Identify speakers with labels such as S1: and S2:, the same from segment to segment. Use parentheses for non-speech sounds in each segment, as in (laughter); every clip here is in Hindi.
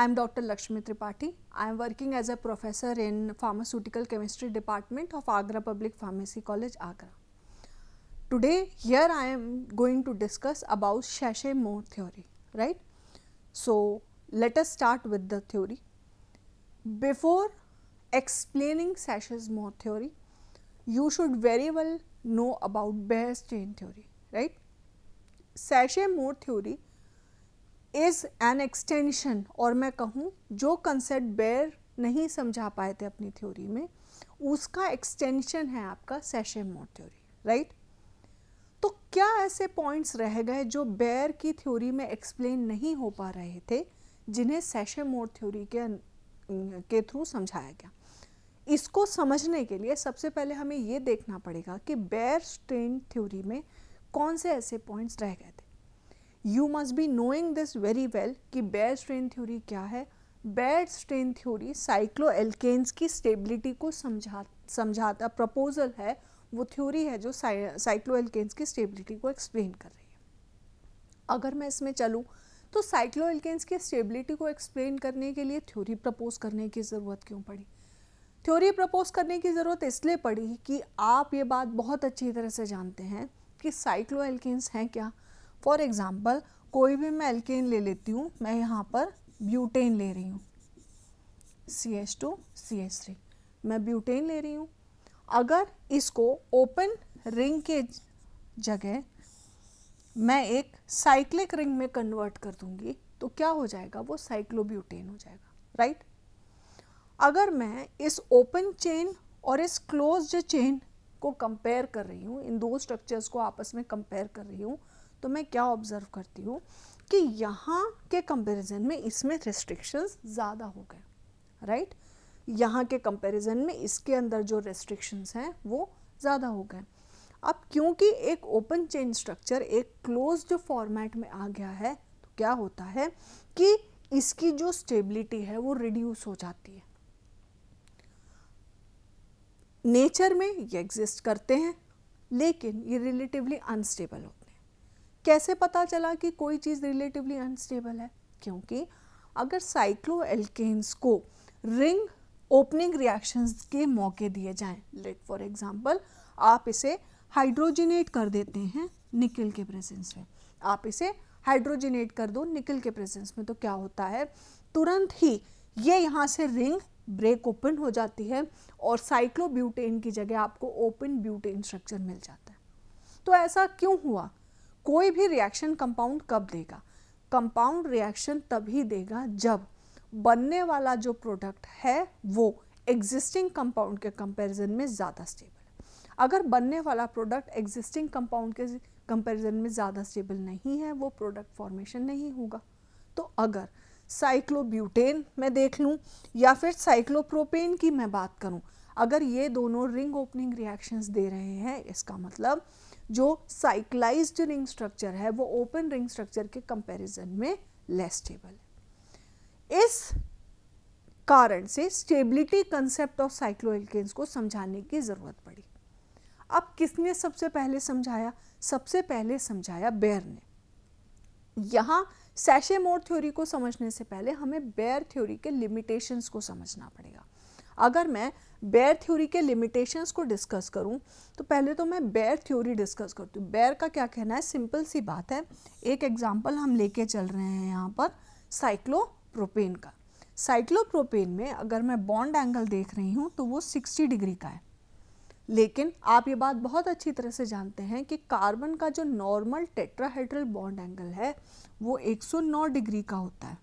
S1: I am Dr. Lakshmi Tripathi. I am working as a professor in Pharmaceutical Chemistry Department of Agra Public Pharmacy College, Agra. Today, here I am going to discuss about Sachet Moore theory, right. So, let us start with the theory. Before explaining Sachet Moore theory, you should very well know about Bayes chain theory, right. Sachet Moore theory is an extension और मैं कहूँ जो कंसेप्ट बेर नहीं समझा पाए थे अपनी थ्योरी में उसका एक्सटेंशन है आपका सेशे मोड थ्योरी राइट तो क्या ऐसे पॉइंट्स रह गए जो बेयर की थ्योरी में एक्सप्लेन नहीं हो पा रहे थे जिन्हें सेशे मोड थ्योरी के के थ्रू समझाया गया इसको समझने के लिए सबसे पहले हमें ये देखना पड़ेगा कि बेयर स्ट्रेन थ्योरी में कौन से ऐसे पॉइंट्स रह गए थे you must be knowing this very well कि बेयर स्ट्रेन थ्योरी क्या है Baeyer strain theory cycloalkanes की स्टेबिलिटी को समझा समझाता प्रपोजल है वो थ्योरी है जो साइक्लो एल्केन्स की स्टेबिलिटी को एक्सप्लेन कर रही है अगर मैं इसमें चलूँ तो साइक्लो एल्केन्स की स्टेबिलिटी को एक्सप्लेन करने के लिए थ्योरी प्रपोज करने की ज़रूरत क्यों पड़ी थ्योरी प्रपोज करने की ज़रूरत इसलिए पड़ी कि आप ये बात बहुत अच्छी तरह से जानते हैं कि साइक्लो एल्केन्स हैं क्या फॉर एग्ज़ाम्पल कोई भी मैं एल्केन ले लेती हूँ मैं यहाँ पर ब्यूटेन ले रही हूँ C S two C S three मैं ब्यूटेन ले रही हूँ अगर इसको ओपन रिंग के जगह मैं एक साइक्लिक रिंग में कन्वर्ट कर दूंगी तो क्या हो जाएगा वो साइक्लोब्यूटेन हो जाएगा राइट अगर मैं इस ओपन चेन और इस क्लोज चेन को कंपेयर कर रही हूँ इन दो स्ट्रक्चर्स को आपस में कंपेयर कर रही हूँ तो मैं क्या ऑब्ज़र्व करती हूँ कि यहाँ के कंपैरिजन में इसमें रेस्ट्रिक्शंस ज़्यादा हो गए राइट यहाँ के कंपैरिजन में इसके अंदर जो रेस्ट्रिक्शंस हैं वो ज़्यादा हो गए अब क्योंकि एक ओपन चेन स्ट्रक्चर एक क्लोज जो फॉर्मेट में आ गया है तो क्या होता है कि इसकी जो स्टेबिलिटी है वो रिड्यूस हो जाती है नेचर में ये एग्जिस्ट करते हैं लेकिन ये रिलेटिवली अनस्टेबल होते कैसे पता चला कि कोई चीज़ रिलेटिवली अनस्टेबल है क्योंकि अगर साइक्लो एल्केन्स को रिंग ओपनिंग रिएक्शंस के मौके दिए जाएं लाइक फॉर एग्जांपल आप इसे हाइड्रोजिनेट कर देते हैं निकल के प्रेजेंस में आप इसे हाइड्रोजिनेट कर दो निकल के प्रेजेंस में तो क्या होता है तुरंत ही ये यहाँ से रिंग ब्रेक ओपन हो जाती है और साइक्लोब्यूटेन की जगह आपको ओपन ब्यूटेन स्ट्रक्चर मिल जाता है तो ऐसा क्यों हुआ कोई भी रिएक्शन कंपाउंड कब देगा कंपाउंड रिएक्शन तभी देगा जब बनने वाला जो प्रोडक्ट है वो एग्जिस्टिंग कंपाउंड के कंपैरिजन में ज़्यादा स्टेबल है अगर बनने वाला प्रोडक्ट एग्जिस्टिंग कंपाउंड के कंपैरिजन में ज़्यादा स्टेबल नहीं है वो प्रोडक्ट फॉर्मेशन नहीं होगा तो अगर साइक्लोब्यूटेन मैं देख लूँ या फिर साइक्लोप्रोपेन की मैं बात करूँ अगर ये दोनों रिंग ओपनिंग रिएक्शंस दे रहे हैं इसका मतलब जो साइक्लाइज्ड रिंग स्ट्रक्चर है वो ओपन रिंग स्ट्रक्चर के कंपैरिजन में लेस स्टेबल है इस कारण से स्टेबिलिटी कंसेप्ट ऑफ साइक्लोएल्केन्स को समझाने की ज़रूरत पड़ी अब किसने सबसे पहले समझाया सबसे पहले समझाया बेर ने यहाँ सैशे मोड थ्योरी को समझने से पहले हमें बेयर थ्योरी के लिमिटेशंस को समझना पड़ेगा अगर मैं बेयर थ्योरी के लिमिटेशंस को डिस्कस करूं तो पहले तो मैं बेयर थ्योरी डिस्कस करती हूँ बेयर का क्या कहना है सिंपल सी बात है एक एग्जाम्पल हम लेके चल रहे हैं यहाँ पर साइक्लोप्रोपेन का साइक्लोप्रोपेन में अगर मैं बॉन्ड एंगल देख रही हूँ तो वो सिक्सटी डिग्री का है लेकिन आप ये बात बहुत अच्छी तरह से जानते हैं कि कार्बन का जो नॉर्मल टेट्राहेड्रल बॉन्ड एंगल है वो 109 डिग्री का होता है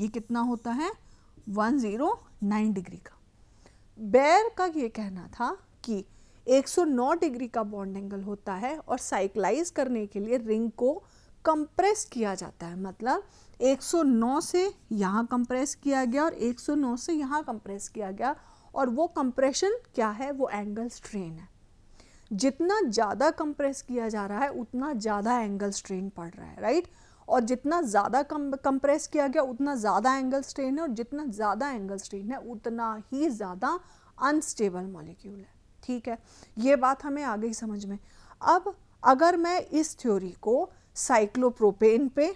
S1: ये कितना होता है 109 डिग्री का बैर का ये कहना था कि 109 डिग्री का बॉन्ड एंगल होता है और साइक्लाइज करने के लिए रिंग को कंप्रेस किया जाता है मतलब 109 से यहाँ कंप्रेस किया गया और 109 से यहाँ कंप्रेस किया गया और वो कंप्रेशन क्या है वो एंगल स्ट्रेन है जितना ज़्यादा कंप्रेस किया जा रहा है उतना ज़्यादा एंगल स्ट्रेन पड़ रहा है राइट right? और जितना ज़्यादा कम कंप्रेस किया गया उतना ज़्यादा एंगल स्ट्रेन है और जितना ज़्यादा एंगल स्ट्रेन है उतना ही ज़्यादा अनस्टेबल मॉलिक्यूल है ठीक है ये बात हमें आगे ही समझ में अब अगर मैं इस थ्योरी को साइक्लोप्रोपेन पे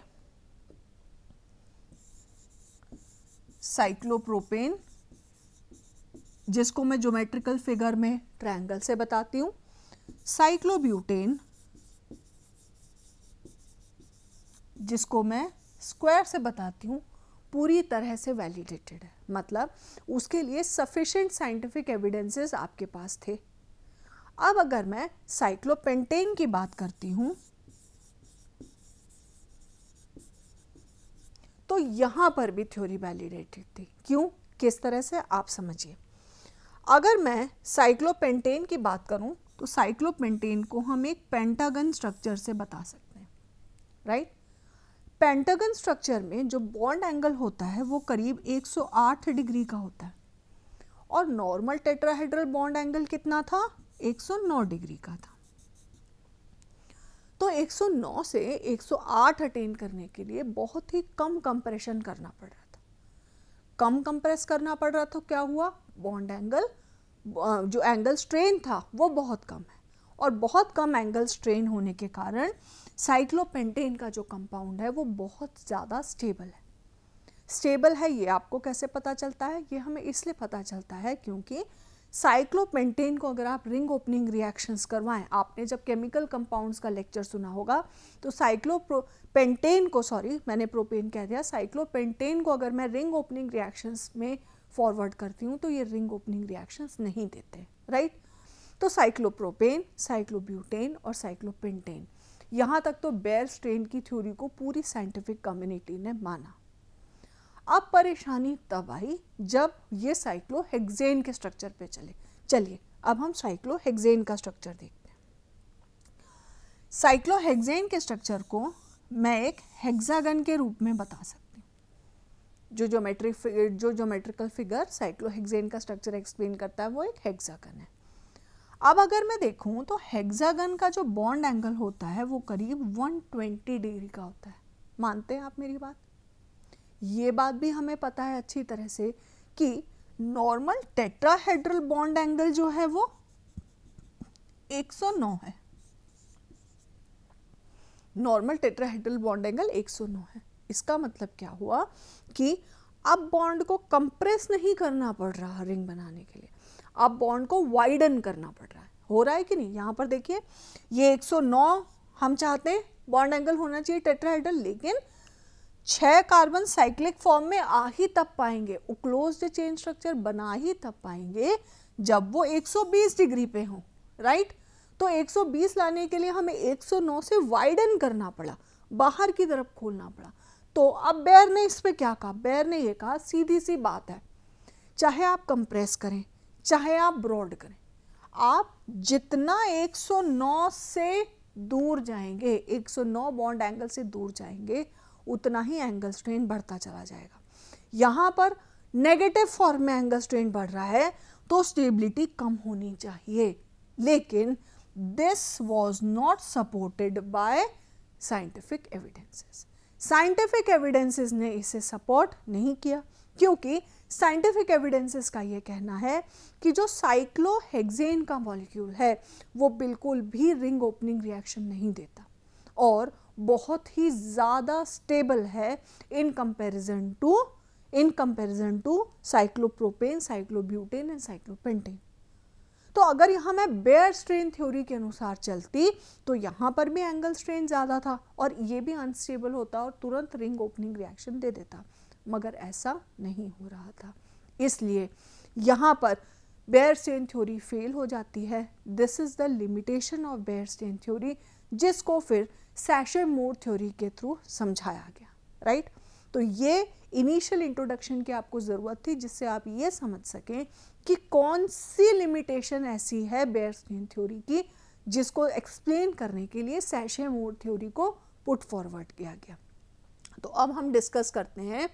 S1: साइक्लोप्रोपेन जिसको मैं ज्योमेट्रिकल फिगर में ट्रायंगल से बताती हूँ साइक्लोब्यूटेन जिसको मैं स्क्वायर से बताती हूँ पूरी तरह से वैलिडेटेड है मतलब उसके लिए सफिशेंट साइंटिफिक एविडेंसेस आपके पास थे अब अगर मैं साइक्लोपेंटेन की बात करती हूँ तो यहाँ पर भी थ्योरी वैलिडेटेड थी क्यों किस तरह से आप समझिए अगर मैं साइक्लोपेंटेन की बात करूँ तो साइक्लोपेंटेन को हम एक पेंटागन स्ट्रक्चर से बता सकते हैं राइट पेंटागन स्ट्रक्चर में जो बॉन्ड एंगल होता है वो करीब 108 डिग्री का होता है और नॉर्मल टेट्राहेड्रल बॉन्ड एंगल कितना था 109 डिग्री का था तो 109 से 108 अटेन करने के लिए बहुत ही कम कंप्रेशन करना पड़ रहा था कम कंप्रेस करना पड़ रहा था क्या हुआ बॉन्ड एंगल जो एंगल स्ट्रेन था वो बहुत कम है और बहुत कम एंगल स्ट्रेन होने के कारण साइक्लोपेंटेन का जो कंपाउंड है वो बहुत ज़्यादा स्टेबल है स्टेबल है ये आपको कैसे पता चलता है ये हमें इसलिए पता चलता है क्योंकि साइक्लोपेंटेन को अगर आप रिंग ओपनिंग रिएक्शंस करवाएं आपने जब केमिकल कंपाउंड्स का लेक्चर सुना होगा तो साइक्लोपेंटेन को सॉरी मैंने प्रोपेन कह दिया साइक्लोपेंटेन को अगर मैं रिंग ओपनिंग रिएक्शंस में फॉरवर्ड करती हूँ तो ये रिंग ओपनिंग रिएक्शंस नहीं देते राइट तो साइक्लोप्रोपेन साइक्लोब्यूटेन और साइक्लोपेंटेन यहाँ तक तो बेयर स्ट्रेन की थ्योरी को पूरी साइंटिफिक कम्युनिटी ने माना अब परेशानी तब आई जब ये साइक्लो साइक्लोहेक्सेन के स्ट्रक्चर पे चले चलिए अब हम साइक्लो साइक्लोहेक्सेन का स्ट्रक्चर देखते हैं हेगजेन के स्ट्रक्चर को मैं एक हेक्सागन के रूप में बता सकती हूँ जो जोमेट्रिक जो ज्योमेट्रिकल फिगर साइक्लोहेक्सेन का स्ट्रक्चर एक्सप्लेन करता है वो एक हेक्सागन है अब अगर मैं देखूं तो हेक्सागन का जो बॉन्ड एंगल होता है वो करीब 120 डिग्री का होता है मानते हैं आप मेरी बात ये बात भी हमें पता है अच्छी तरह से कि नॉर्मल टेट्राहेड्रल बॉन्ड एंगल जो है वो 109 है नॉर्मल टेट्राहेड्रल बॉन्ड एंगल 109 है इसका मतलब क्या हुआ कि अब बॉन्ड को कंप्रेस नहीं करना पड़ रहा रिंग बनाने के लिए अब बॉन्ड को वाइडन करना पड़ रहा है हो रहा है कि नहीं यहाँ पर देखिए ये 109 हम चाहते हैं बॉन्ड एंगल होना चाहिए टेट्राहेड्रल लेकिन छह कार्बन साइक्लिक फॉर्म में आ ही तब पाएंगे उक्लोज चेन स्ट्रक्चर बना ही तब पाएंगे जब वो 120 डिग्री पे हो राइट तो 120 लाने के लिए हमें 109 से वाइडन करना पड़ा बाहर की तरफ खोलना पड़ा तो अब बैर ने इस पर क्या कहा बैर ने ये कहा सीधी सी बात है चाहे आप कंप्रेस करें चाहे आप ब्रॉड करें आप जितना 109 से दूर जाएंगे 109 बॉन्ड एंगल से दूर जाएंगे उतना ही एंगल स्ट्रेन बढ़ता चला जाएगा यहां पर नेगेटिव फॉर्म में एंगल स्ट्रेन बढ़ रहा है तो स्टेबिलिटी कम होनी चाहिए लेकिन this was not supported by scientific evidences scientific evidences ने इसे सपोर्ट नहीं किया क्योंकि साइंटिफिक एविडेंसेस का ये कहना है कि जो साइक्लोहेक्सेन का मॉलिक्यूल है वो बिल्कुल भी रिंग ओपनिंग रिएक्शन नहीं देता और बहुत ही ज़्यादा स्टेबल है in comparison to in comparison to cyclopropane cyclobutane and cyclopentane तो अगर यहाँ मैं बेयर स्ट्रेन थ्योरी के अनुसार चलती तो यहाँ पर भी एंगल स्ट्रेन ज़्यादा था और ये भी अनस्टेबल होता और तुरंत रिंग ओपनिंग रिएक्शन दे देता मगर ऐसा नहीं हो रहा था इसलिए यहाँ पर बेयर स्टेन थ्योरी फेल हो जाती है this is the limitation of Baeyer strain theory जिसको फिर सैशे मोर थ्योरी के थ्रू समझाया गया राइट right? तो ये इनिशियल इंट्रोडक्शन की आपको ज़रूरत थी जिससे आप ये समझ सकें कि कौन सी लिमिटेशन ऐसी है बेयर स्टेन थ्योरी की जिसको एक्सप्लेन करने के लिए सैशे मोर थ्योरी को पुट फॉरवर्ड किया गया तो अब हम डिस्कस करते हैं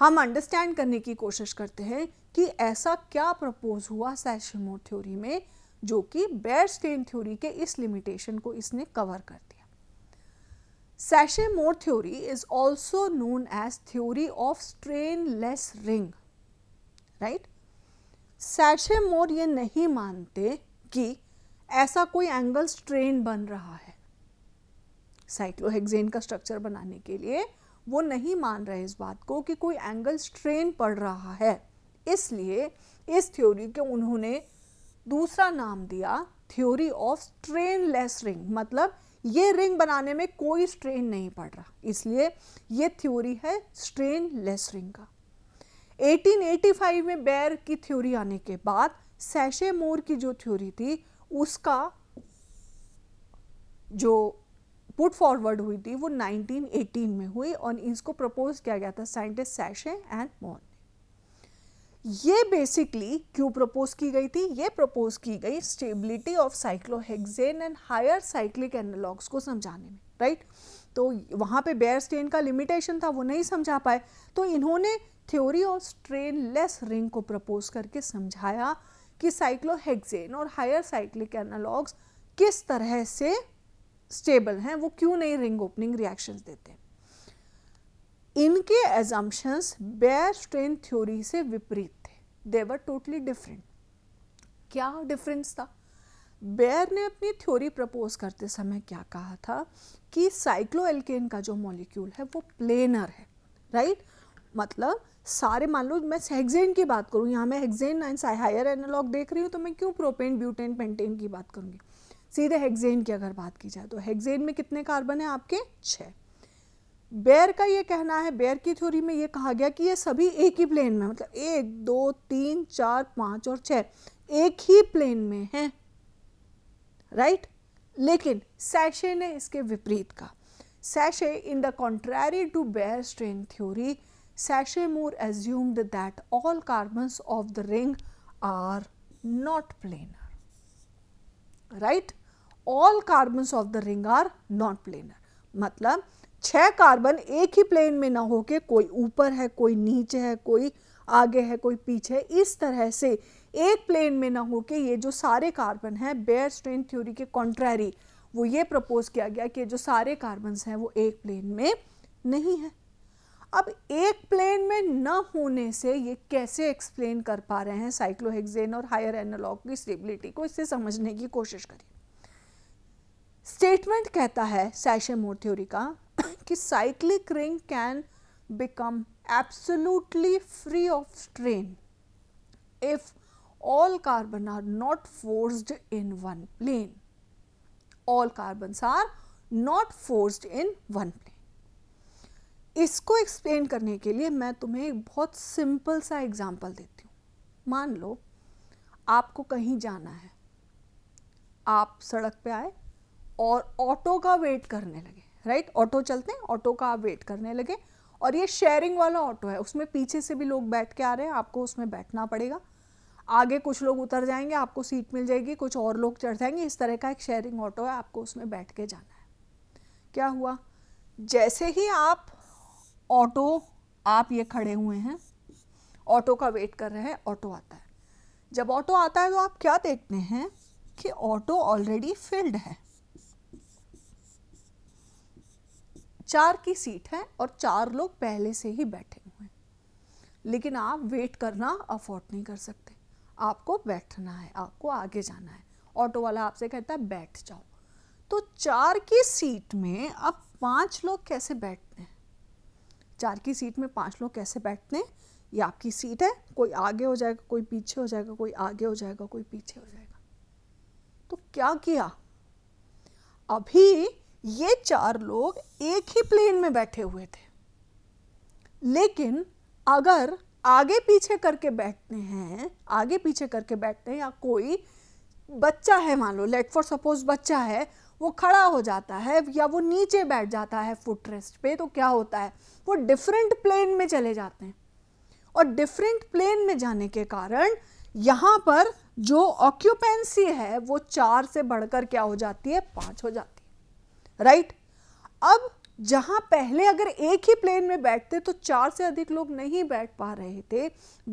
S1: हम अंडरस्टैंड करने की कोशिश करते हैं कि ऐसा क्या प्रपोज हुआ सैशमोर थ्योरी में जो कि बेयर स्टेन थ्योरी के इस लिमिटेशन को इसने कवर कर दिया Sachse Mohr theory is also known as theory of strainless ring right Sachse Mohr ये नहीं मानते कि ऐसा कोई एंगल स्ट्रेन बन रहा है साइक्लोहेक्सेन का स्ट्रक्चर बनाने के लिए वो नहीं मान रहे इस बात को कि कोई एंगल स्ट्रेन पड़ रहा है इसलिए इस थ्योरी को उन्होंने दूसरा नाम दिया theory of strainless ring मतलब ये रिंग बनाने में कोई स्ट्रेन नहीं पड़ रहा इसलिए ये थ्योरी है स्ट्रेन लेस रिंग का 1885 में बैर की थ्योरी आने के बाद सैशे मोर की जो थ्योरी थी उसका जो पुट फॉरवर्ड हुई थी वो 1918 में हुई और इसको प्रपोज किया गया था साइंटिस्ट सैशे एंड मोन ये बेसिकली क्यों प्रपोज की गई थी ये प्रपोज की गई stability of cyclohexane and higher cyclic analogs को समझाने में राइट right? तो वहाँ पे बेयर स्टेन का लिमिटेशन था वो नहीं समझा पाए तो इन्होंने theory of strainless ring को प्रपोज करके समझाया कि साइक्लोहेक्सेन और हायर साइक्लिक एनालॉग्स किस तरह से स्टेबल हैं वो क्यों नहीं रिंग ओपनिंग रिएक्शन देते इनके एजम्पन्स बेयर स्ट्रेन थ्योरी से विपरीत थे देवर टोटली डिफरेंट क्या डिफरेंस था बेयर ने अपनी थ्योरी प्रपोज करते समय क्या कहा था कि साइक्लोएल्केन का जो मॉलिक्यूल है वो प्लेनर है राइट right? मतलब सारे मान लो मैं हेक्सेन की बात करूँ यहाँ मैं हेक्सेन एंड हायर एनालॉग देख रही हूँ तो मैं क्यों प्रोपेन ब्यूटेन पेंटेन की बात करूँगी सीधे हेक्सेन की अगर बात की जाए तो हेक्सेन में कितने कार्बन है आपके छः बेर का ये कहना है बेयर की थ्योरी में ये कहा गया कि ये सभी एक ही प्लेन में मतलब एक दो तीन चार पाँच और छः एक ही प्लेन में हैं राइट लेकिन सैशे ने इसके विपरीत कहा Sachse in the contrary to Baeyer strain theory Sachse Mohr assumed that all carbons of the ring are not planar right all carbon of the ring are non planar मतलब छह कार्बन एक ही प्लेन में ना होके कोई ऊपर है कोई नीचे है कोई आगे है कोई पीछे इस तरह से एक प्लेन में ना होके ये जो सारे कार्बन हैं बेयर स्ट्रेन थ्योरी के कॉन्ट्रेरी वो ये प्रपोज किया गया कि जो सारे कार्बन हैं वो एक प्लेन में नहीं है अब एक प्लेन में न होने से ये कैसे एक्सप्लेन कर पा रहे हैं साइक्लोहेक्सेन और हायर एनालॉग की स्टेबिलिटी को इससे समझने की कोशिश करिए स्टेटमेंट कहता है सैशे मोर थ्योरी का (coughs) कि cyclic ring can become absolutely free of strain if all carbon are not forced in one plane all carbon are not forced in one plane इसको एक्सप्लेन करने के लिए मैं तुम्हें एक बहुत सिंपल सा एग्जांपल देती हूँ मान लो आपको कहीं जाना है आप सड़क पे आए और ऑटो का वेट करने लगे राइट ऑटो चलते हैं ऑटो का आप वेट करने लगे और ये शेयरिंग वाला ऑटो है उसमें पीछे से भी लोग बैठ के आ रहे हैं आपको उसमें बैठना पड़ेगा आगे कुछ लोग उतर जाएंगे आपको सीट मिल जाएगी कुछ और लोग चढ़ जाएंगे इस तरह का एक शेयरिंग ऑटो है आपको उसमें बैठ के जाना है क्या हुआ जैसे ही आप ऑटो आप ये खड़े हुए हैं ऑटो का वेट कर रहे हैं ऑटो आता है जब ऑटो आता है तो आप क्या देखते हैं कि ऑटो ऑलरेडी फिल्ड है चार की सीट है और चार लोग पहले से ही बैठे हुए हैं लेकिन आप वेट करना अफोर्ड नहीं कर सकते आपको बैठना है आपको आगे जाना है ऑटो वाला आपसे कहता है बैठ जाओ तो चार की सीट में अब पांच लोग कैसे बैठते हैं चार की सीट में पांच लोग कैसे बैठते हैं ये आपकी सीट है कोई आगे हो जाएगा कोई पीछे हो जाएगा कोई आगे हो जाएगा कोई पीछे हो जाएगा तो क्या किया अभी ये चार लोग एक ही प्लेन में बैठे हुए थे लेकिन अगर आगे पीछे करके बैठते हैं आगे पीछे करके बैठते हैं या कोई बच्चा है मान लो लेट फॉर सपोज बच्चा है वो खड़ा हो जाता है या वो नीचे बैठ जाता है फुट रेस्ट पे तो क्या होता है वो डिफरेंट प्लेन में चले जाते हैं और डिफरेंट प्लेन में जाने के कारण यहाँ पर जो ऑक्यूपेंसी है वो चार से बढ़कर क्या हो जाती है पाँच हो जाती है राइट अब जहां पहले अगर एक ही प्लेन में बैठते तो चार से अधिक लोग नहीं बैठ पा रहे थे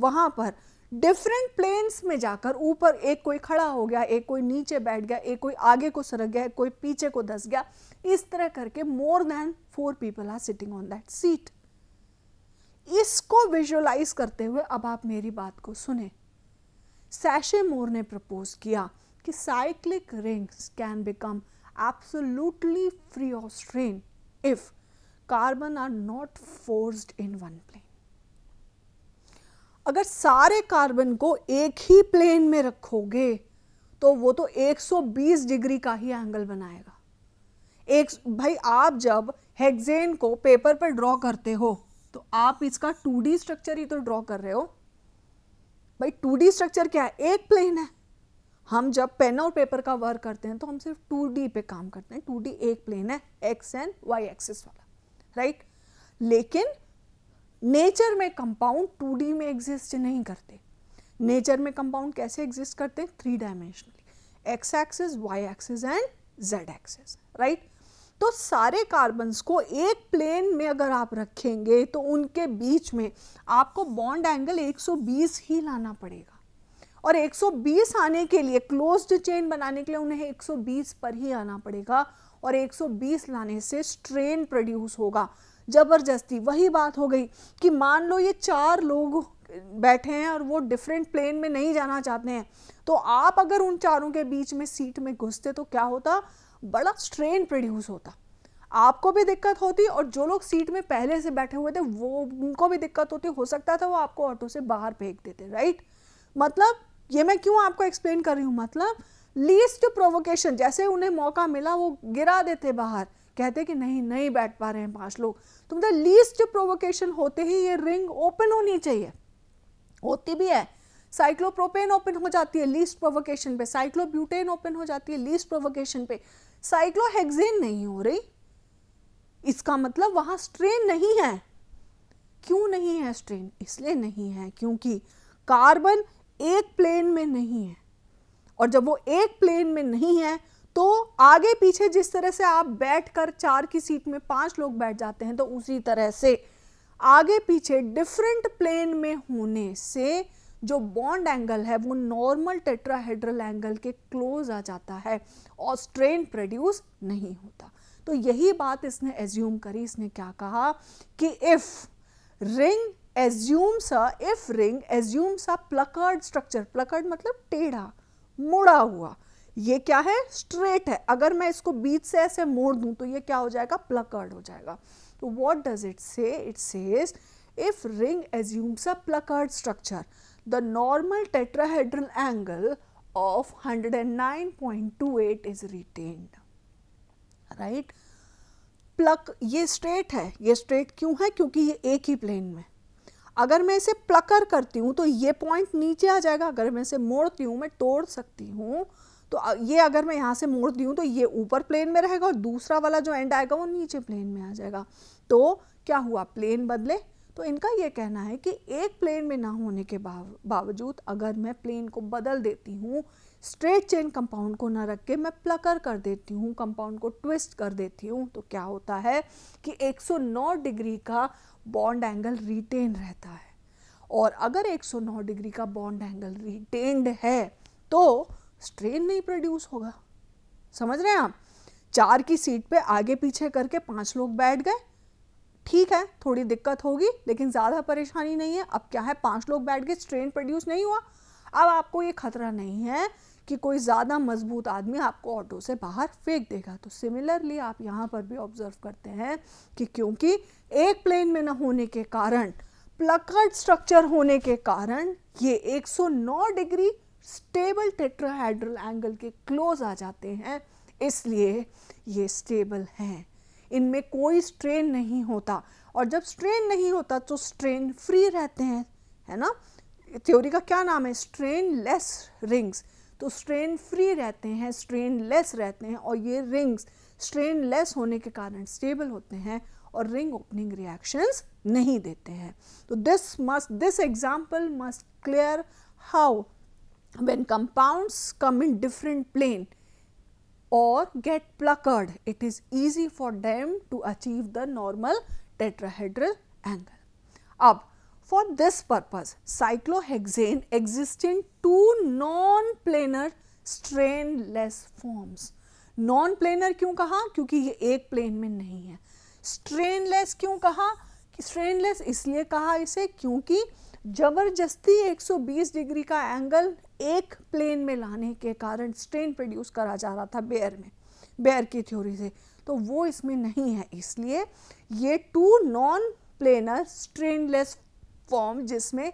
S1: वहां पर डिफरेंट प्लेन्स में जाकर ऊपर एक कोई खड़ा हो गया एक कोई नीचे बैठ गया एक कोई आगे को सरक गया कोई पीछे को धस गया इस तरह करके more than four people are sitting on that seat इसको विजुअलाइज करते हुए अब आप मेरी बात को सुने सैशे मोर ने प्रपोज किया कि cyclic rings can become absolutely free of strain if carbon are not forced in one plane. अगर सारे कार्बन को एक ही प्लेन में रखोगे तो वो तो 120 डिग्री का ही एंगल बनाएगा एक भाई आप जब हेक्सेन को पेपर पर ड्रॉ करते हो तो आप इसका 2D स्ट्रक्चर ही तो ड्रॉ कर रहे हो भाई 2D स्ट्रक्चर क्या है एक प्लेन है हम जब पेन और पेपर का वर्क करते हैं तो हम सिर्फ टू पे काम करते हैं टू एक प्लेन है एक्स एंड वाई एक्सिस वाला राइट लेकिन नेचर में कंपाउंड टू में एग्जिस्ट नहीं करते नेचर में कंपाउंड कैसे एग्जिस्ट करते हैं three dimensionally X axis Y axis and Z axis right तो सारे कार्बन्स को एक प्लेन में अगर आप रखेंगे तो उनके बीच में आपको बॉन्ड एंगल 120 ही लाना पड़ेगा और 120 आने के लिए क्लोज्ड चेन बनाने के लिए उन्हें 120 पर ही आना पड़ेगा और 120 लाने से स्ट्रेन प्रोड्यूस होगा ज़बरदस्ती वही बात हो गई कि मान लो ये चार लोग बैठे हैं और वो डिफरेंट प्लेन में नहीं जाना चाहते हैं तो आप अगर उन चारों के बीच में सीट में घुसते तो क्या होता बड़ा स्ट्रेन प्रोड्यूस होता आपको भी दिक्कत होती और जो लोग सीट में पहले से बैठे हुए थे वो उनको भी दिक्कत होती हो सकता था वो आपको ऑटो से बाहर फेंक देते राइट मतलब ये मैं क्यों आपको एक्सप्लेन कर रही हूँ मतलब लीस्ट प्रोवोकेशन जैसे उन्हें मौका मिला वो गिरा देते बाहर कहते कि नहीं नहीं बैठ पा रहे हैं पांच लोग तो मतलब लीस्ट प्रोवोकेशन होते ही ये रिंग ओपन होनी चाहिए होती भी है साइक्लोप्रोपेन ओपन हो जाती है लीस्ट प्रोवोकेशन पे साइक्लोब्यूटेन ओपन हो जाती है लीस्ट प्रोवोकेशन पे साइक्लोहेक्सेन नहीं हो रही इसका मतलब वहां स्ट्रेन नहीं है क्यों नहीं है स्ट्रेन इसलिए नहीं है क्योंकि कार्बन एक प्लेन में नहीं है और जब वो एक प्लेन में नहीं है तो आगे पीछे जिस तरह से आप बैठकर चार की सीट में पांच लोग बैठ जाते हैं तो उसी तरह से आगे पीछे डिफरेंट प्लेन में होने से जो बॉन्ड एंगल है वो नॉर्मल टेट्राहेड्रल एंगल के क्लोज आ जाता है और स्ट्रेन प्रोड्यूस नहीं होता तो यही बात इसने एज्यूम करी इसने क्या कहा कि if ring assumes a if ring assumes a puckered structure puckered मतलब टेढ़ा मुड़ा हुआ ये क्या है स्ट्रेट है अगर मैं इसको बीच से ऐसे मोड़ दूं तो ये क्या हो जाएगा प्लकर्ड हो जाएगा तो what does it say it says if ring assumes a puckered structure the normal tetrahedral angle of 109.28 is retained right pluck ये स्ट्रेट है ये स्ट्रेट क्यों है क्योंकि ये एक ही प्लेन में अगर मैं इसे प्लकर करती हूँ तो ये पॉइंट नीचे आ जाएगा अगर मैं इसे मोड़ती हूँ मैं तोड़ सकती हूँ तो ये अगर मैं यहाँ से मोड़ती हूँ तो ये ऊपर प्लेन में रहेगा और दूसरा वाला जो एंड आएगा वो नीचे प्लेन में आ जाएगा तो क्या हुआ प्लेन बदले तो इनका ये कहना है कि एक प्लेन में ना होने के बावजूद अगर मैं प्लेन को बदल देती हूँ स्ट्रेट चेन कंपाउंड को ना रख के मैं प्लकर कर देती हूँ कंपाउंड को ट्विस्ट कर देती हूँ तो क्या होता है कि 109 डिग्री का बॉन्ड एंगल रिटेन रहता है और अगर 109 डिग्री का बॉन्ड एंगल रिटेन्ड है तो स्ट्रेन नहीं प्रोड्यूस होगा समझ रहे हैं आप चार की सीट पे आगे पीछे करके पांच लोग बैठ गए ठीक है थोड़ी दिक्कत होगी लेकिन ज़्यादा परेशानी नहीं है अब क्या है पांच लोग बैठ गए स्ट्रेन प्रोड्यूस नहीं हुआ अब आपको ये खतरा नहीं है कि कोई ज़्यादा मजबूत आदमी आपको ऑटो से बाहर फेंक देगा तो सिमिलरली आप यहाँ पर भी ऑब्जर्व करते हैं कि क्योंकि एक प्लेन में न होने के कारण प्लकर्ड स्ट्रक्चर होने के कारण ये 109 डिग्री स्टेबल टेट्राहेड्रल एंगल के क्लोज आ जाते हैं इसलिए ये स्टेबल हैं इनमें कोई स्ट्रेन नहीं होता और जब स्ट्रेन नहीं होता तो स्ट्रेन फ्री रहते हैं है ना थ्योरी का क्या नाम है स्ट्रेन लेस रिंग्स तो स्ट्रेन फ्री रहते हैं स्ट्रेन लेस रहते हैं और ये रिंग्स स्ट्रेन लेस होने के कारण स्टेबल होते हैं और रिंग ओपनिंग रिएक्शंस नहीं देते हैं तो this must this example must clear how when compounds come in different plane और get puckered it is easy for them to achieve the normal tetrahedral angle अब For this purpose, cyclohexane exists in two non-planar strainless forms. Non-planar क्यों कहा क्योंकि ये एक प्लेन में नहीं है स्ट्रेनलेस क्यों कहा स्ट्रेनलेस इसलिए कहा इसे क्योंकि जबरदस्ती 120 डिग्री का एंगल एक प्लेन में लाने के कारण स्ट्रेन प्रोड्यूस करा जा रहा था बेयर में बेयर की थ्योरी से तो वो इसमें नहीं है इसलिए ये two non planar strainless form जिसमें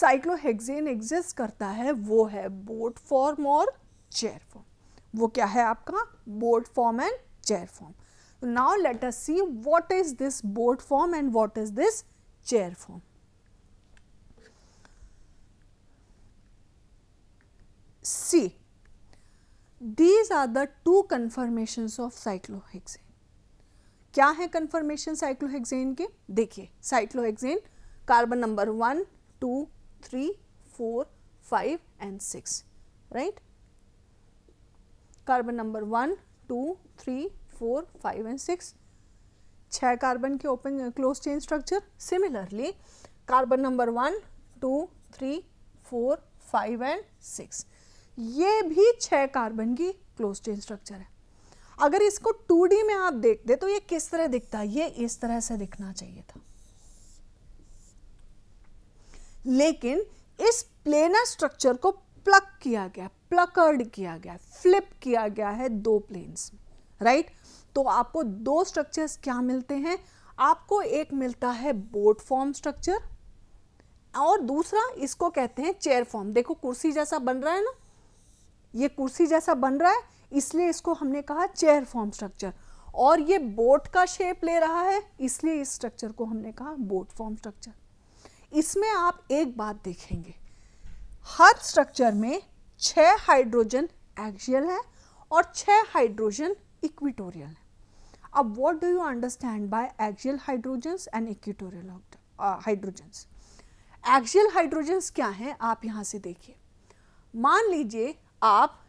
S1: साइक्लोहेक्सेन एग्जिस्ट करता है वो है बोट फॉर्म और चेयर फॉर्म वो क्या है आपका boat form and chair form now let us see what is this boat form and what is this chair form see these are the two conformations of cyclohexane क्या है कन्फर्मेशन साइक्लोहेक्सेन के देखिए cyclohexane carbon number 1, 2, 3, 4, 5 and 6, right. Carbon number 1, 2, 3, 4, 5 and 6. 6 carbon के open closed chain structure. Similarly, carbon number 1, 2, 3, 4, 5 and 6. ये भी 6 कार्बन की क्लोज चेन स्ट्रक्चर है अगर इसको 2D में आप देखते दे, तो ये किस तरह दिखता है ये इस तरह से दिखना चाहिए था लेकिन इस प्लेनर स्ट्रक्चर को प्लक किया गया प्लकर्ड किया गया फ्लिप किया गया है दो प्लेन्स राइट right? तो आपको दो स्ट्रक्चर्स क्या मिलते हैं आपको एक मिलता है बोट फॉर्म स्ट्रक्चर और दूसरा इसको कहते हैं चेयर फॉर्म देखो कुर्सी जैसा बन रहा है ना ये कुर्सी जैसा बन रहा है इसलिए इसको हमने कहा चेयर फॉर्म स्ट्रक्चर और ये बोट का शेप ले रहा है इसलिए इस स्ट्रक्चर को हमने कहा बोट फॉर्म स्ट्रक्चर इसमें आप एक बात देखेंगे हर स्ट्रक्चर में छह हाइड्रोजन एक्सियल है और छह हाइड्रोजन इक्विटोरियल है अब what do you understand by axial hydrogens and equatorial hydrogens axial hydrogens क्या हैं आप यहाँ से देखिए मान लीजिए आप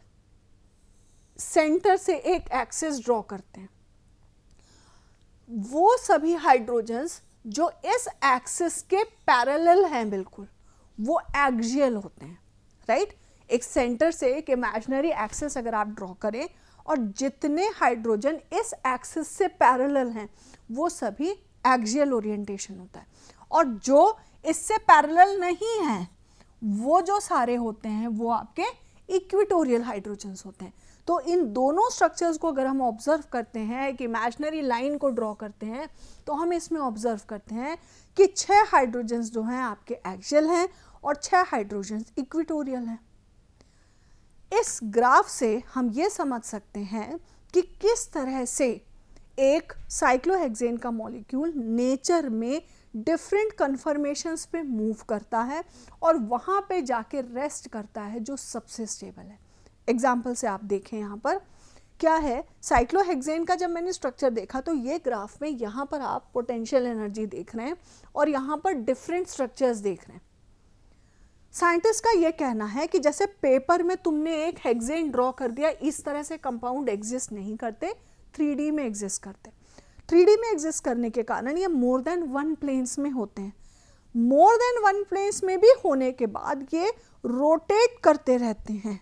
S1: सेंटर से एक एक्सेस ड्रॉ करते हैं वो सभी हाइड्रोजन्स जो इस एक्सिस के पैरेलल हैं बिल्कुल वो एक्जियल होते हैं राइट right? एक सेंटर से एक इमेजनरी एक्सिस अगर आप ड्रॉ करें और जितने हाइड्रोजन इस एक्सिस से पैरेलल हैं वो सभी एक्जियल ओरिएंटेशन होता है और जो इससे पैरेलल नहीं हैं वो जो सारे होते हैं वो आपके इक्विटोरियल हाइड्रोजन्स होते हैं तो इन दोनों स्ट्रक्चर्स को अगर हम ऑब्जर्व करते हैं एक इमेजनरी लाइन को ड्रॉ करते हैं तो हम इसमें ऑब्जर्व करते हैं कि छह हाइड्रोजन्स जो हैं आपके एक्शल हैं और छह हाइड्रोजन्स इक्विटोरियल हैं इस ग्राफ से हम ये समझ सकते हैं कि किस तरह से एक साइक्लोहेक्सेन का मॉलिक्यूल नेचर में डिफरेंट कन्फर्मेशंस पे मूव करता है और वहाँ पे जाके रेस्ट करता है जो सबसे स्टेबल है एग्जाम्पल से आप देखें यहाँ पर क्या है साइक्लोहेक्सेन का जब मैंने स्ट्रक्चर देखा तो ये ग्राफ में यहाँ पर आप पोटेंशियल एनर्जी देख रहे हैं और यहाँ पर डिफरेंट स्ट्रक्चर्स देख रहे हैं साइंटिस्ट का ये कहना है कि जैसे पेपर में तुमने एक हेक्सेन ड्रॉ कर दिया इस तरह से कंपाउंड एग्जिस्ट नहीं करते थ्री में एग्जिस्ट करते थ्री में एग्जिस्ट करने के कारण ये मोर देन वन प्लेन्स में होते हैं मोर देन वन प्लेन्स में भी होने के बाद ये रोटेट करते रहते हैं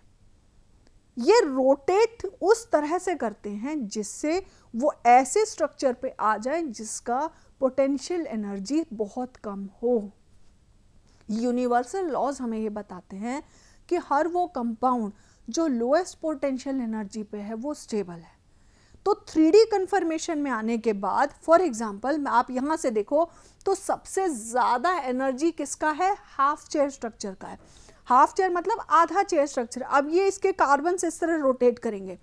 S1: ये रोटेट उस तरह से करते हैं जिससे वो ऐसे स्ट्रक्चर पे आ जाए जिसका पोटेंशियल एनर्जी बहुत कम हो यूनिवर्सल लॉज हमें ये बताते हैं कि हर वो कंपाउंड जो लोएस्ट पोटेंशियल एनर्जी पे है वो स्टेबल है तो थ्री डी कन्फर्मेशन में आने के बाद फॉर एग्जाम्पल आप यहाँ से देखो तो सबसे ज़्यादा एनर्जी किसका है हाफ चेयर स्ट्रक्चर का है हाफ चेयर मतलब आधा चेयर स्ट्रक्चर अब ये इसके कार्बन इस तरह रोटेट करेंगे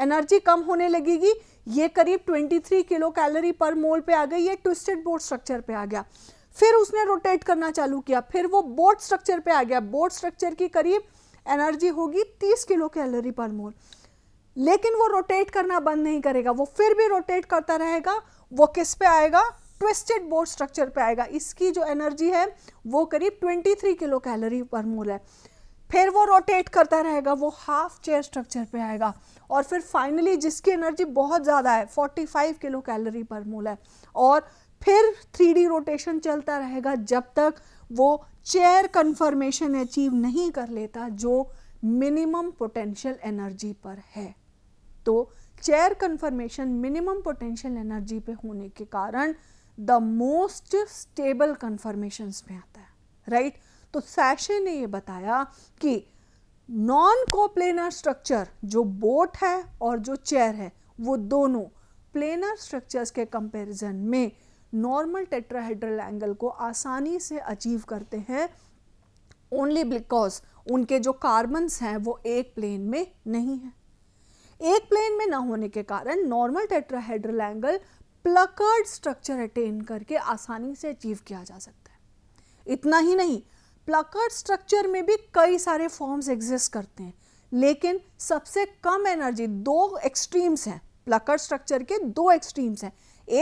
S1: एनर्जी कम होने लगेगी ये करीब 23 किलो कैलोरी पर मोल पे आ गई ये ट्विस्टेड बोर्ड स्ट्रक्चर पे आ गया फिर उसने रोटेट करना चालू किया फिर वो बोर्ड स्ट्रक्चर पे आ गया बोर्ड स्ट्रक्चर की करीब एनर्जी होगी 30 किलो कैलोरी पर मोल लेकिन वो रोटेट करना बंद नहीं करेगा वो फिर भी रोटेट करता रहेगा वो किस पे आएगा ट्विस्टेड बोर्ड स्ट्रक्चर पे आएगा इसकी जो एनर्जी है वो करीब 23 किलो कैलोरी पर मूल है फिर वो रोटेट करता रहेगा वो हाफ चेयर स्ट्रक्चर पे आएगा और फिर फाइनली जिसकी एनर्जी बहुत ज़्यादा है 45 किलो कैलोरी पर मूल है और फिर थ्री रोटेशन चलता रहेगा जब तक वो चेयर कन्फर्मेशन अचीव नहीं कर लेता जो मिनिमम पोटेंशियल एनर्जी पर है तो chair conformation minimum potential energy पे होने के कारण द मोस्ट स्टेबल कन्फर्मेशन में आता है राइट right? तो सैशे ने ये बताया कि नॉन कोप्लेनर स्ट्रक्चर जो बोट है और जो चेयर है वो दोनों प्लेनर स्ट्रक्चर्स के कंपैरिजन में नॉर्मल टेट्राहेड्रल एंगल को आसानी से अचीव करते हैं ओनली बिकॉज उनके जो कार्बन्स हैं वो एक प्लेन में नहीं है एक प्लेन में ना होने के कारण normal tetrahedral angle puckered structure attain करके आसानी से अचीव किया जा सकता है इतना ही नहीं प्लकर्ड स्ट्रक्चर में भी कई सारे फॉर्म्स एग्जिस्ट करते हैं लेकिन सबसे कम एनर्जी दो एक्सट्रीम्स हैं प्लकर्ड स्ट्रक्चर के दो एक्सट्रीम्स हैं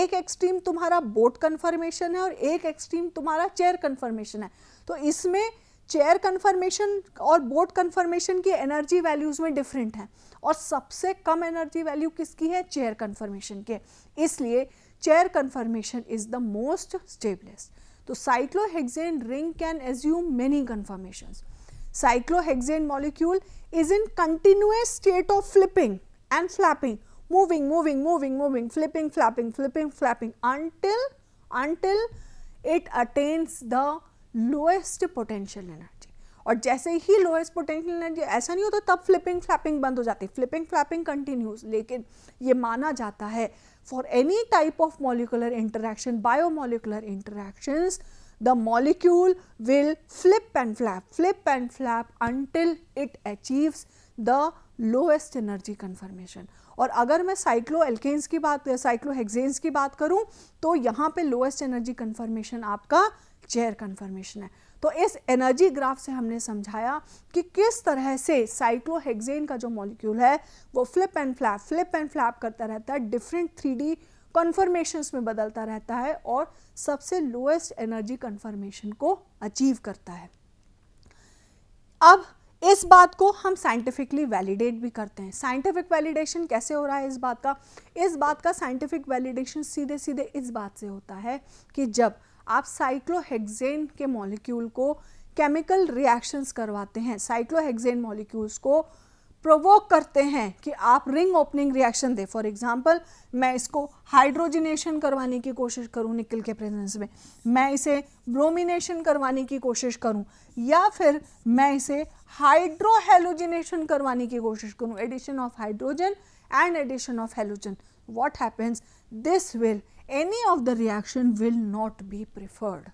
S1: एक एक्सट्रीम तुम्हारा बोट कन्फर्मेशन है और एक एक्सट्रीम तुम्हारा चेयर कन्फर्मेशन है तो इसमें चेयर कन्फर्मेशन और बोर्ड कन्फर्मेशन की एनर्जी वैल्यूज़ में डिफरेंट हैं और सबसे कम एनर्जी वैल्यू किसकी है चेयर कन्फर्मेशन के इसलिए chair conformation is the most stablest तो cyclohexane ring can assume many conformation cyclohexane molecule is in continuous state of flipping and flapping moving moving moving moving flipping flapping flipping flapping until until it attains the lowest potential energy और जैसे ही लोएस्ट पोटेंशियल एनर्जी ऐसा नहीं होता तब फ्लिपिंग फ्लैपिंग बंद हो जाती है फ्लिपिंग फ्लैपिंग कंटिन्यूस लेकिन ये माना जाता है for any type of molecular interaction biomolecular interactions the molecule will flip and flap flip and flap until it achieves the lowest energy conformation और अगर मैं साइक्लो एल्केन्स की बात साइक्लो हेक्सेन्स की बात करूं तो यहाँ पे लोएस्ट एनर्जी कन्फर्मेशन आपका चेयर कन्फर्मेशन है तो इस एनर्जी ग्राफ से हमने समझाया कि किस तरह से साइक्लोहेक्सेन का जो मॉलिक्यूल है वो flip and flap flip and flap करता रहता है डिफरेंट थ्री डी कन्फर्मेशंस में बदलता रहता है और सबसे लोएस्ट एनर्जी कन्फर्मेशन को अचीव करता है अब इस बात को हम साइंटिफिकली वैलिडेट भी करते हैं साइंटिफिक वैलिडेशन कैसे हो रहा है इस बात का इस बात का साइंटिफिक वैलिडेशन सीधे सीधे इस बात से होता है कि जब आप साइक्लोहेक्सेन के मॉलिक्यूल को केमिकल रिएक्शंस करवाते हैं साइक्लोहेक्सेन मॉलिक्यूल्स को प्रोवोक करते हैं कि आप रिंग ओपनिंग रिएक्शन दें फॉर एग्जांपल मैं इसको हाइड्रोजिनेशन करवाने की कोशिश करूं निकल के प्रेजेंस में मैं इसे ब्रोमिनेशन करवाने की कोशिश करूं या फिर मैं इसे हाइड्रोहेलोजिनेशन करवाने की कोशिश करूं addition of hydrogen and addition of halogen what happens this will any of the reaction will not be preferred,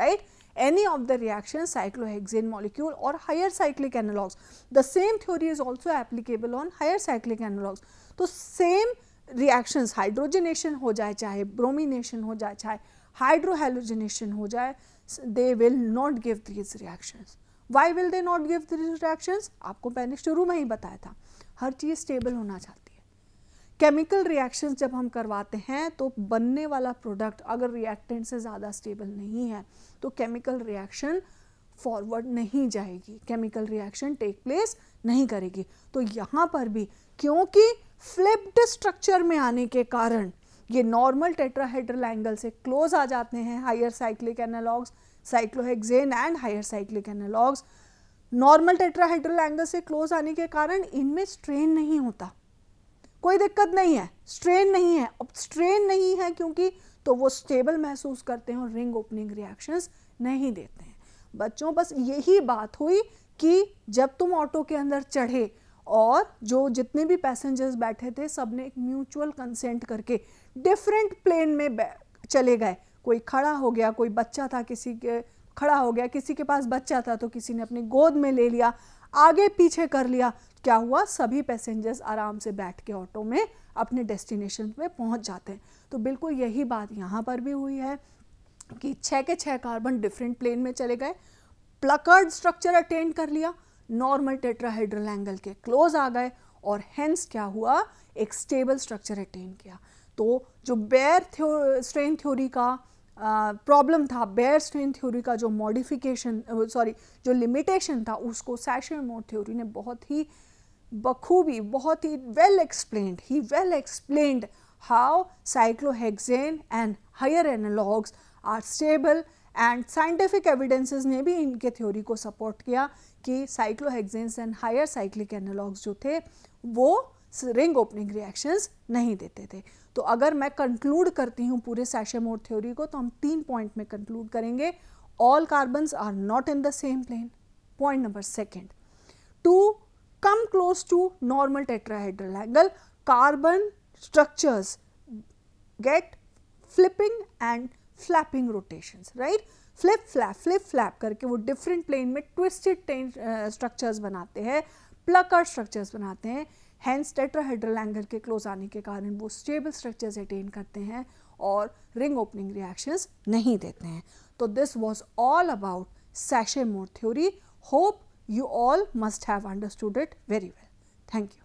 S1: right. Any of the reaction cyclohexane molecule or higher cyclic analogs. The same theory is also applicable on higher cyclic analogs. so same reactions hydrogenation ho jaye chahe bromination ho jaye chahe hydrohalogenation ho jaye they will not give these reactions. Why will they not give these reactions? aapko pehle shuru mein hi bataya tha har cheez stable hona chahiye chemical reactions जब हम करवाते हैं तो बनने वाला प्रोडक्ट अगर रिएक्टेंट से ज़्यादा स्टेबल नहीं है तो केमिकल रिएक्शन फॉरवर्ड नहीं जाएगी केमिकल रिएक्शन टेक प्लेस नहीं करेगी तो यहाँ पर भी क्योंकि फ्लिप्ड स्ट्रक्चर में आने के कारण ये नॉर्मल टेट्राहेड्रल एंगल से क्लोज आ जाते हैं higher cyclic analogues cyclohexane and higher cyclic analogues normal tetrahedral angle से क्लोज आने के कारण इनमें स्ट्रेन नहीं होता कोई दिक्कत नहीं है स्ट्रेन नहीं है अब स्ट्रेन नहीं है क्योंकि तो वो स्टेबल महसूस करते हैं और रिंग ओपनिंग रिएक्शंस नहीं देते हैं बच्चों बस यही बात हुई कि जब तुम ऑटो के अंदर चढ़े और जो जितने भी पैसेंजर्स बैठे थे सब ने एक म्यूचुअल कंसेंट करके डिफरेंट प्लेन में चले गए कोई खड़ा हो गया कोई बच्चा था किसी के खड़ा हो गया किसी के पास बच्चा था तो किसी ने अपनी गोद में ले लिया आगे पीछे कर लिया क्या हुआ सभी पैसेंजर्स आराम से बैठ के ऑटो में अपने डेस्टिनेशन में पहुंच जाते हैं तो बिल्कुल यही बात यहाँ पर भी हुई है कि छः के छः कार्बन डिफरेंट प्लेन में चले गए प्लकर्ड स्ट्रक्चर अटेंड कर लिया नॉर्मल टेट्राहेड्रल एंगल के क्लोज आ गए और हेंस क्या हुआ एक स्टेबल स्ट्रक्चर अटेंड किया तो जो बेर थ्यो स्ट्रेन थ्योरी का प्रॉब्लम था बेयर स्ट्रेन थ्योरी का जो मॉडिफिकेशन सॉरी जो लिमिटेशन था उसको सैशन मोड थ्योरी ने बहुत ही बखूबी बहुत ही वेल एक्सप्लेंड ही well explained how cyclohexane and higher analogues are stable and scientific evidences ने भी इनके थ्योरी को सपोर्ट किया कि cyclohexanes and higher cyclic analogues जो थे वो रिंग ओपनिंग रिएक्शंस नहीं देते थे तो अगर मैं कंक्लूड करती हूँ पूरे सैशे मोड थ्योरी को तो हम तीन पॉइंट में कंक्लूड करेंगे all carbons are not in the same plane point number second to come close to normal tetrahedral angle carbon structures get flipping and flapping rotation right flip flap flip flap करके वो डिफरेंट प्लेन में ट्विस्टेड स्ट्रक्चर्स uh, बनाते हैं प्लकर स्ट्रक्चर्स बनाते हैं हैंस टेट्राहेड्रल एंगल के क्लोज आने के कारण वो स्टेबल स्ट्रक्चर्स अटेन करते हैं और रिंग ओपनिंग रिएक्शंस नहीं देते हैं तो this was all about Sachse Mohr theory hope you all must have understood it very well thank you